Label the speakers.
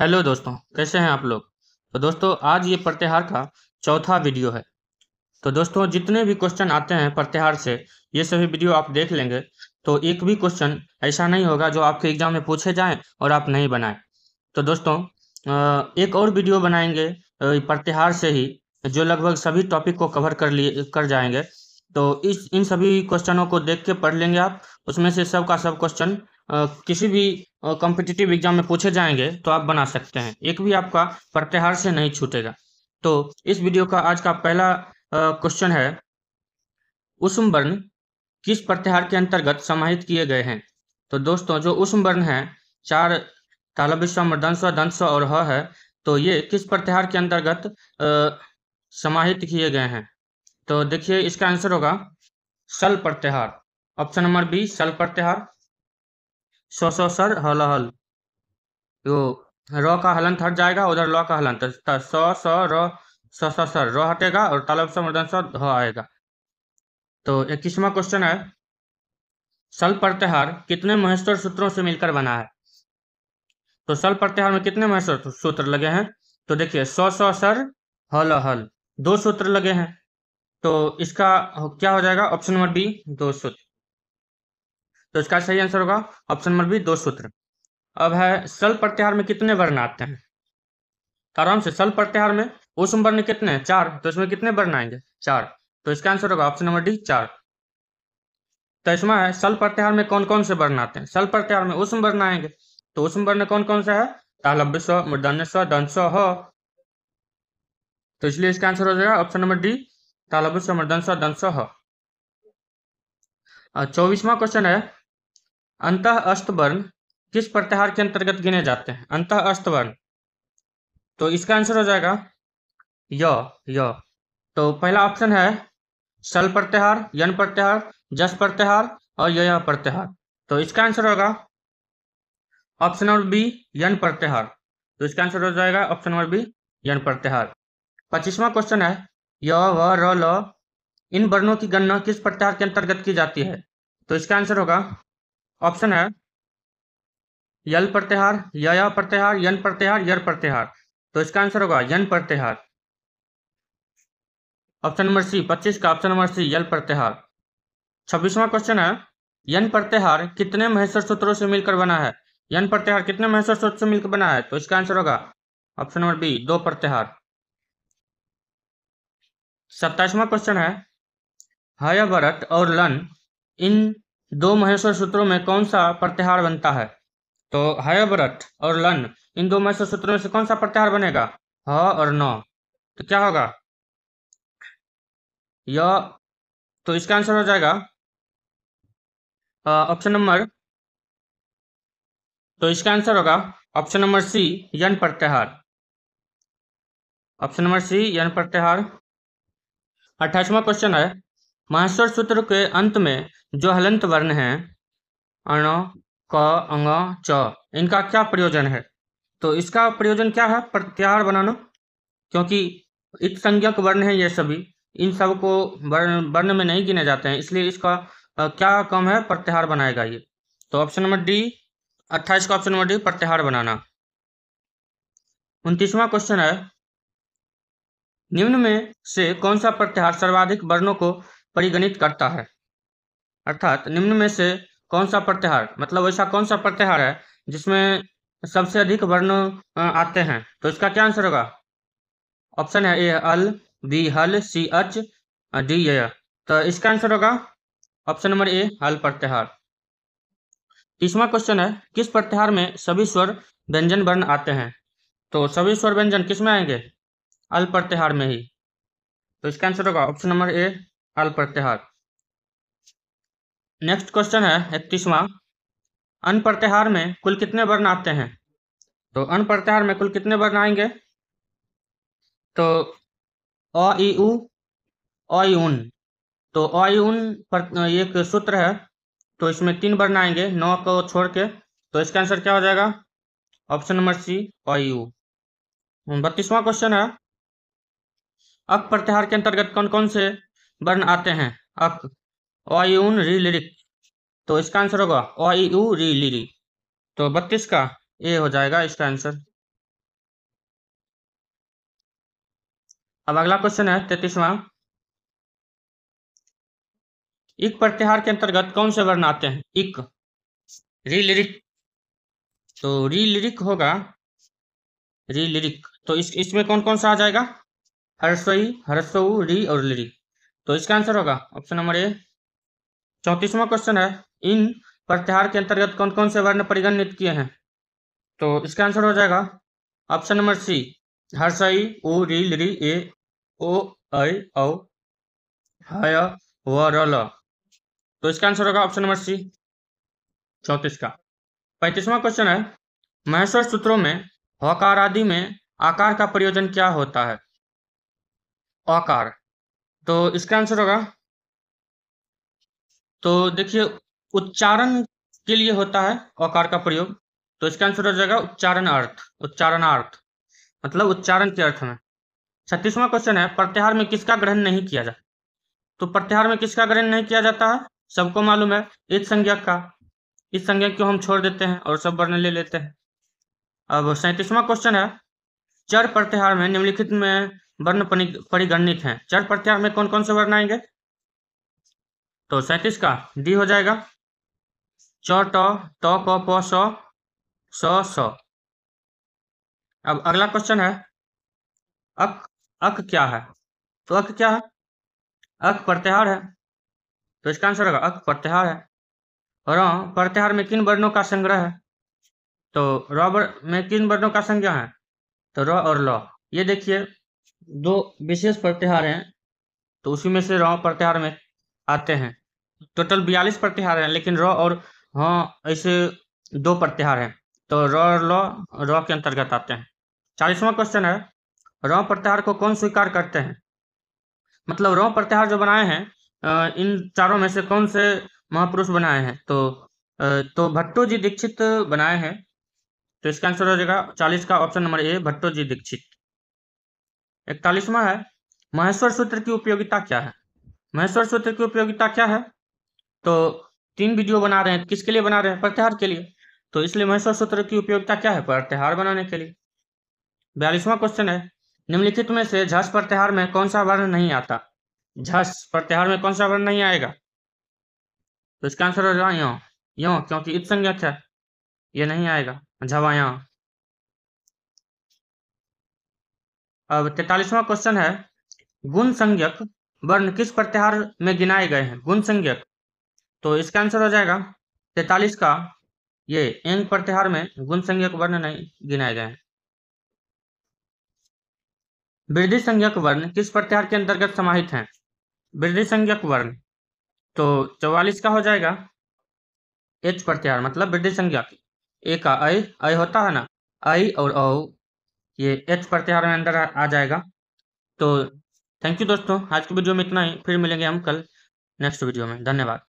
Speaker 1: hello दोस्तों कैसे हैं आप लोग तो दोस्तों आज ये प्रत्याहार का चौथा वीडियो है तो दोस्तों जितने भी क्वेश्चन आते हैं प्रत्याहार से ये सभी वीडियो आप देख लेंगे तो एक भी क्वेश्चन ऐसा नहीं होगा जो आपके एग्जाम में पूछे जाएं और आप नहीं बनाएं तो दोस्तों एक और वीडियो बनाएंगे प्रत्याहार से ही जो लगभग सभी टॉपिक को कवर कर लिए कर जाएंगे तो इस इन सभी क्वेश्चनों को देख के पढ़ लेंगे आप उसमें से सब का सब क्वेश्चन किसी भी कॉम्पिटिटिव एग्जाम में पूछे जाएंगे तो आप बना सकते हैं एक भी आपका प्रत्याहार से नहीं छूटेगा तो इस वीडियो का आज का पहला क्वेश्चन है उष्म वर्ण किस प्रत्याहार के अंतर्गत समाहित किए गए हैं तो दोस्तों जो उष्म वर्ण है चार तालब्य मृदंस्व दंस्व और ह है तो ये किस प्रत्याहार के अंतर्गत समाहित किए गए हैं तो देखिए इसका आंसर होगा सल प्रत्याहार ऑप्शन नंबर बी सल प्रत्याहार सो सो सर हल हल यो र का हलंत हट जाएगा उधर ल का हलंत तो, तो स स र स स सर र हटेगा और तालब से मर्दन स ध आएगा तो इक्कीसवा क्वेश्चन है सल प्रत्याहार कितने महेश्वर सूत्रों से मिलकर बना है तो सल प्रत्याहार में कितने महेश्वर सूत्र लगे हैं तो देखिए स स सर हल हल दो सूत्र लगे हैं तो इसका क्या हो जाएगा ऑप्शन नंबर बी दो सूत्र तो इसका सही आंसर होगा ऑप्शन नंबर बी दो सूत्र अब है सल प्रत्याहार में कितने वर्ण आते हैं आराम से सल प्रत्याहार में उसम वर्ण कितने हैं चार तो इसमें कितने वर्ण आएंगे चार तो इसका आंसर होगा ऑप्शन नंबर डी चार तो इसमें है सल प्रत्याहार में कौन कौन से वर्ण आते हैं सल प्रत्याहार में उसम वर्ण आएंगे तो उसम वर्ण कौन कौन सा है तालब्य स्व मृदान्य स्व दंश हो तो इसलिए इसका आंसर हो जाएगा ऑप्शन नंबर डी तालाबुल दंश चौबीसवा क्वेश्चन है अंत अस्तवर्ण किस प्रत्याहार के अंतर्गत गिने जाते हैं अंत अस्तवर्ण तो इसका आंसर हो जाएगा य तो पहला ऑप्शन है सल प्रत्याहार यन प्रत्याहार जस प्रत्याहार और यह प्रत्याहार तो इसका आंसर होगा ऑप्शन नंबर बी यन प्रत्याहार तो इसका आंसर हो जाएगा ऑप्शन नंबर बी यन प्रत्याहार पच्चीसवा क्वेश्चन है य व र ल इन वर्णों की गणना किस प्रत्याहार के अंतर्गत की जाती है तो इसका आंसर होगा ऑप्शन है यल प्रत्याहार य प्रत्याहार यन प्रत्याहार यर प्रत्याहार तो इसका आंसर होगा यन प्रत्याहार ऑप्शन नंबर सी पच्चीस का ऑप्शन नंबर सी यल प्रत्याहार छब्बीसवां क्वेश्चन है यन प्रत्याहार कितने महेश्वर सूत्रों से मिलकर बना है यन प्रत्याहार कितने महेश्वर सूत्र से मिलकर बना है तो इसका आंसर होगा ऑप्शन नंबर बी दो प्रत्याहार सत्ताईसवा क्वेश्चन है हयावरत और लन इन दो महेश्वर सूत्रों में कौन सा प्रत्याहार बनता है तो हयावरत और लन इन दो महेश्वर सूत्रों में से कौन सा प्रत्याहार बनेगा ह और न तो क्या होगा यह तो इसका आंसर हो जाएगा ऑप्शन नंबर तो इसका आंसर होगा ऑप्शन नंबर सी यन प्रत्याहार ऑप्शन नंबर सी यन प्रत्याहार अट्ठाईसवा क्वेश्चन है महेश्वर सूत्र के अंत में जो हलंत वर्ण हैं अण क अंग च इनका क्या प्रयोजन है तो इसका प्रयोजन क्या है प्रत्याहार बनाना क्योंकि एक संज्ञक वर्ण है ये सभी इन सब को वर्ण वर्ण में नहीं गिने जाते हैं इसलिए इसका क्या काम है प्रत्याहार बनाएगा ये तो ऑप्शन नंबर डी अट्ठाईस का ऑप्शन नंबर डी प्रत्याहार बनाना उनतीसवां क्वेश्चन है निम्न में से कौन सा प्रत्याहार सर्वाधिक वर्णों को परिगणित करता है अर्थात निम्न में से कौन सा प्रत्याहार मतलब ऐसा कौन सा प्रत्याहार है जिसमें सबसे अधिक वर्ण आते हैं तो इसका क्या आंसर होगा ऑप्शन है ए अल बी हल सी एच डी ए तो इसका आंसर होगा ऑप्शन नंबर ए हल प्रत्याहार तीसवा क्वेश्चन है किस प्रत्याहार में सभी स्वर व्यंजन वर्ण आते हैं तो सभी स्वर व्यंजन किस में आएंगे अल प्रत्याहार में ही तो इसका आंसर होगा ऑप्शन नंबर ए अल प्रत्याहार नेक्स्ट क्वेश्चन है इकतीसवां अन प्रत्याहार में कुल कितने वर्ण आते हैं तो अन प्रत्याहार में कुल कितने वर्ण आएंगे तो अ ई उ अ उन तो अ उन पर एक सूत्र है तो इसमें तीन वर्ण आएंगे नौ को छोड़ के तो इसका आंसर क्या हो जाएगा ऑप्शन नंबर सी अ यू बत्तीसवां क्वेश्चन है अक प्रत्याहार के अंतर्गत कौन कौन से वर्ण आते हैं अक ओयून री लिरिक तो इसका आंसर होगा ओयू री लिरी तो बत्तीस का ए हो जाएगा इसका आंसर अब अगला क्वेश्चन है तैतीसवा इक प्रत्याहार के अंतर्गत कौन से वर्ण आते हैं इक री लिरिक तो री लिरिक होगा री लिरिक तो इस इसमें कौन कौन सा आ जाएगा हरसोई हरसऊ री और लिरी तो इसका आंसर होगा ऑप्शन नंबर ए चौतीसवा क्वेश्चन है इन प्रत्याहार के अंतर्गत कौन कौन से वर्ण परिगणित किए हैं तो इसका आंसर हो जाएगा ऑप्शन नंबर सी हर्षई ओ री ली ए ओ आई औ तो इसका आंसर होगा ऑप्शन नंबर सी चौंतीस का पैंतीसवा क्वेश्चन है महेश्वर सूत्रों में हकार आदि में आकार का प्रयोजन क्या होता है आकार तो इसका आंसर होगा तो देखिए उच्चारण के लिए होता है आकार का प्रयोग तो इसका आंसर हो जाएगा उच्चारण अर्थ उच्चारणार्थ मतलब उच्चारण के अर्थ में छत्तीसवां क्वेश्चन है प्रत्याहार में किसका ग्रहण नहीं किया जाता तो प्रत्याहार में किसका ग्रहण नहीं किया जाता है सबको मालूम है इस संज्ञा का इस संज्ञा को हम छोड़ देते हैं और सब वर्ण ले लेते हैं अब सैंतीसवां क्वेश्चन है चर प्रत्याहार में निम्नलिखित में वर्ण परिगणित हैं चर प्रत्यार में कौन कौन से वर्ण आएंगे तो सैतीस का डी हो जाएगा च ट ट क प स स स अब अगला क्वेश्चन है अक अक क्या है तो अक क्या है अक प्रत्याहार है तो इसका आंसर होगा अक प्रत्याहार है और प्रत्याहार में किन वर्णों का संग्रह है तो र में किन वर्णों का संज्ञा है तो र और ल ये देखिए दो विशेष प्रत्याहार हैं तो उसी में से रौ प्रत्याहार में आते हैं टोटल बयालीस प्रत्याहार हैं लेकिन रॉ और ह ऐसे दो प्रत्याहार हैं तो रॉ और लॉ र के अंतर्गत आते हैं चालीसवां क्वेश्चन है रौ प्रत्याहार को कौन स्वीकार करते हैं मतलब रौ प्रत्याहार जो बनाए हैं इन चारों में से कौन से महापुरुष बनाए हैं तो तो भट्टो जी दीक्षित बनाए हैं तो इसका आंसर हो जाएगा चालीस का option number A Bhattoji Dikshit इकतालीसवा है महेश्वर सूत्र की उपयोगिता क्या है महेश्वर सूत्र की उपयोगिता क्या है तो तीन वीडियो बना रहे हैं किसके लिए बना रहे हैं प्रत्याहार के लिए तो इसलिए महेश्वर सूत्र की उपयोगिता क्या है प्रत्याहार बनाने के लिए बयालीसवां क्वेश्चन है निम्नलिखित में से झस प्रत्याहार में कौन सा वर्ण नहीं आता झस प्रत्याहार में कौन सा वर्ण नहीं आएगा तो इसका आंसर हो जाएगा यो यो क्योंकि इत क्या है ये नहीं आएगा झवाया अब तैतालीसवा क्वेश्चन है गुण संज्ञक वर्ण किस प्रत्याहार में गिनाए गए हैं गुण संज्ञक तो इसका आंसर हो जाएगा तैतालीस का ये एंग प्रत्याहार में गुण संज्ञक वर्ण नहीं गिनाए गए हैं वृद्धि संज्ञक वर्ण किस प्रत्याहार के अंतर्गत समाहित हैं वृद्धि संज्ञक वर्ण तो चौवालीस का हो जाएगा एच प्रत्याहार मतलब वृद्धि संज्ञक ए का अय होता है ना ऐ और औ ये एच प्रत्याहार में अंदर आ जाएगा तो थैंक यू दोस्तों आज की वीडियो में इतना ही फिर मिलेंगे हम कल नेक्स्ट वीडियो में धन्यवाद